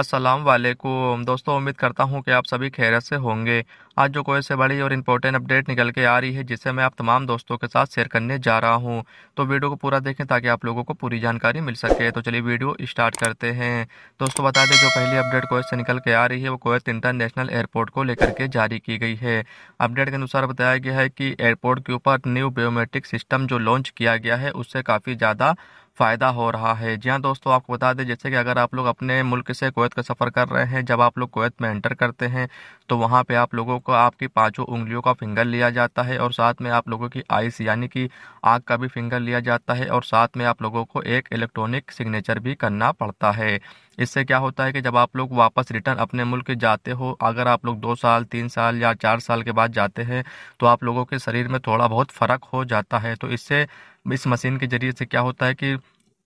अस्सलाम वालेकुम दोस्तों उम्मीद करता हूँ कि आप सभी खैरत से होंगे आज जो कोई से बड़ी और इम्पोर्टेंट अपडेट निकल के आ रही है जिसे मैं आप तमाम दोस्तों के साथ शेयर करने जा रहा हूँ तो वीडियो को पूरा देखें ताकि आप लोगों को पूरी जानकारी मिल सके तो चलिए वीडियो स्टार्ट करते हैं दोस्तों बता दें जो पहली अपडेट कोयत से निकल के आ रही है वो कोयत इंटरनेशनल एयरपोर्ट को लेकर के जारी की गई है अपडेट के अनुसार बताया गया है कि एयरपोर्ट के ऊपर न्यू बायोमेट्रिक सिस्टम जो लॉन्च किया गया है उससे काफ़ी ज़्यादा फ़ायदा हो रहा है जी हाँ दोस्तों आपको बता दें जैसे कि अगर आप लोग अपने मुल्क से कोवैत का सफ़र कर रहे हैं जब आप लोग कोवैत में एंटर करते हैं तो वहाँ पे आप लोगों को आपकी पांचों उंगलियों का फिंगर लिया जाता है और साथ में आप लोगों की आइस यानी कि आँख का भी फिंगर लिया जाता है और साथ में आप लोगों को एक इलेक्ट्रॉनिक सिग्नेचर भी करना पड़ता है इससे क्या होता है कि जब आप लोग वापस रिटर्न अपने मुल्क जाते हो अगर आप लोग दो साल तीन साल या चार साल के बाद जाते हैं तो आप लोगों के शरीर में थोड़ा बहुत फ़र्क हो जाता है तो इससे इस मशीन के ज़रिए से क्या होता है कि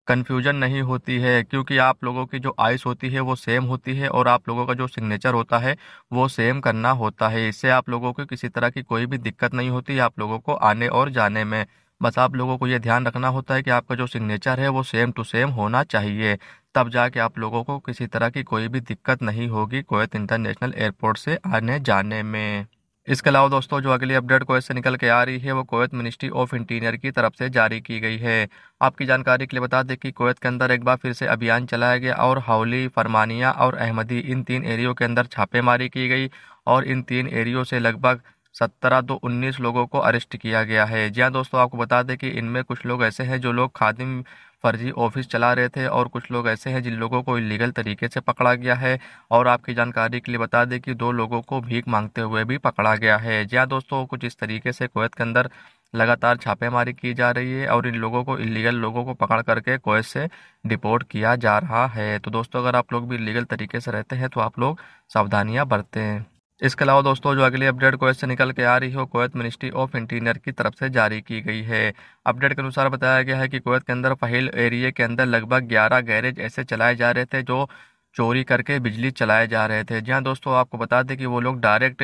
कन्फ्यूजन नहीं होती है क्योंकि आप लोगों की जो आइस होती है वो सेम होती है और आप लोगों का जो सिग्नेचर होता है वो सेम करना होता है इससे आप लोगों को किसी तरह की कोई भी दिक्कत नहीं होती आप लोगों को आने और जाने में बस आप लोगों को ये ध्यान रखना होता है कि आपका जो सिग्नेचर है वो सेम टू सेम होना चाहिए तब जाके आप लोगों को किसी तरह की कोई भी दिक्कत नहीं होगी कोयत इंटरनेशनल एयरपोर्ट से आने जाने में इसके अलावा दोस्तों जो अगली अपडेट कोवैत से निकल के आ रही है वो कोवैत मिनिस्ट्री ऑफ इंटीरियर की तरफ से जारी की गई है आपकी जानकारी के लिए बता दें कि कोवैत के अंदर एक बार फिर से अभियान चलाया गया और हावली फरमानिया और अहमदी इन तीन एरियो के अंदर छापेमारी की गई और इन तीन एरियो से लगभग सत्रह दो उन्नीस लोगों को अरेस्ट किया गया है जी हाँ दोस्तों आपको बता दें कि इनमें कुछ लोग ऐसे हैं जो लोग खादिम फर्जी ऑफिस चला रहे थे और कुछ लोग ऐसे हैं जिन लोगों को इलीगल तरीके से पकड़ा गया है और आपकी जानकारी के लिए बता दें कि दो लोगों को भीख मांगते हुए भी पकड़ा गया है जी हाँ दोस्तों कुछ इस तरीके से कुवैत के अंदर लगातार छापेमारी की जा रही है और इन लोगों को इलीगल लोगों को पकड़ करके कोयत से डिपोर्ट किया जा रहा है तो दोस्तों अगर आप लोग भी इलीगल तरीके से रहते हैं तो आप लोग सावधानियाँ बरतें इसके अलावा दोस्तों जो अगली अपडेट कोवैत से निकल के आ रही है वो कोवैत मिनिस्ट्री ऑफ इंटीरियर की तरफ से जारी की गई है अपडेट के अनुसार बताया गया है कि कोवैत के अंदर पहल एरिए के अंदर लगभग ग्यारह गैरेज ऐसे चलाए जा रहे थे जो चोरी करके बिजली चलाए जा रहे थे जहाँ दोस्तों आपको बता दें कि वो लोग डायरेक्ट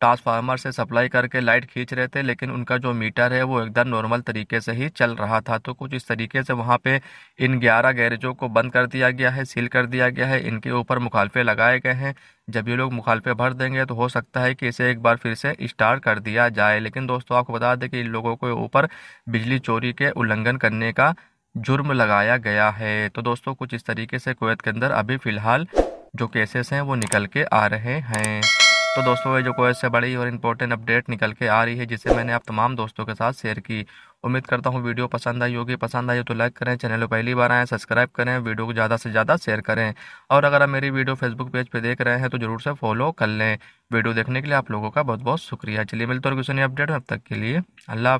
ट्रांसफार्मर से सप्लाई करके लाइट खींच रहे थे लेकिन उनका जो मीटर है वो एकदम नॉर्मल तरीके से ही चल रहा था तो कुछ इस तरीके से वहाँ पे इन ग्यारह गैरेजों को बंद कर दिया गया है सील कर दिया गया है इनके ऊपर मुखालफे लगाए गए हैं जब ये लोग मुखालफे भर देंगे तो हो सकता है कि इसे एक बार फिर से स्टार्ट कर दिया जाए लेकिन दोस्तों आपको बता दें कि इन लोगों के ऊपर बिजली चोरी के उल्लंघन करने का जुर्म लगाया गया है तो दोस्तों कुछ इस तरीके से कुवैत के अंदर अभी फ़िलहाल जो केसेस हैं वो निकल के आ रहे हैं तो दोस्तों ये जो कोई से बड़ी और इम्पोर्टेंट अपडेट निकल के आ रही है जिसे मैंने आप तमाम दोस्तों के साथ शेयर की उम्मीद करता हूँ वीडियो पसंद आई होगी पसंद आई हो तो लाइक करें चैनल पर पहली बार आएँ सब्सक्राइब करें वीडियो को ज़्यादा से ज़्यादा शेयर करें और अगर आप मेरी वीडियो फेसबुक पेज पर देख रहे हैं तो ज़रूर से फॉलो कर लें वीडियो देखने के लिए आप लोगों का बहुत बहुत शुक्रिया चलिए मिलते और किसी अपडेट अब तक के लिए अल्लाह